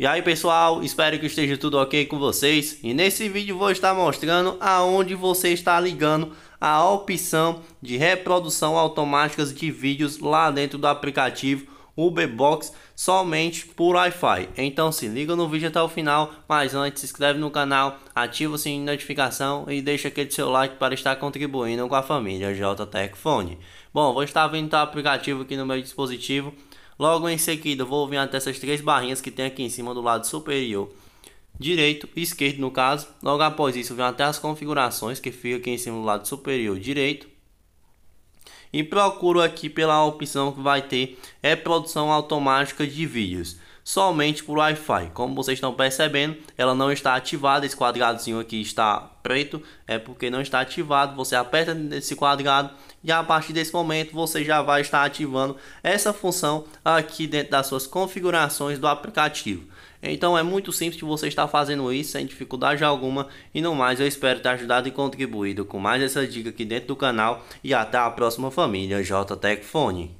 E aí pessoal, espero que esteja tudo ok com vocês. E nesse vídeo vou estar mostrando aonde você está ligando a opção de reprodução automática de vídeos lá dentro do aplicativo Uberbox somente por Wi-Fi. Então se liga no vídeo até o final, mas antes se inscreve no canal, ativa o sininho de notificação e deixa aquele seu like para estar contribuindo com a família JTecFone. Bom, vou estar vendo o aplicativo aqui no meu dispositivo Logo em seguida, vou vir até essas três barrinhas que tem aqui em cima do lado superior direito e esquerdo no caso. Logo após isso, vem até as configurações que fica aqui em cima do lado superior direito. E procuro aqui pela opção que vai ter é produção automática de vídeos somente por Wi-Fi. Como vocês estão percebendo, ela não está ativada. Esse quadradozinho aqui está preto, é porque não está ativado. Você aperta nesse quadrado e a partir desse momento você já vai estar ativando essa função aqui dentro das suas configurações do aplicativo. Então é muito simples de você estar fazendo isso sem dificuldade alguma. E no mais, eu espero ter ajudado e contribuído com mais essa dica aqui dentro do canal. E até a próxima família JTEC Fone.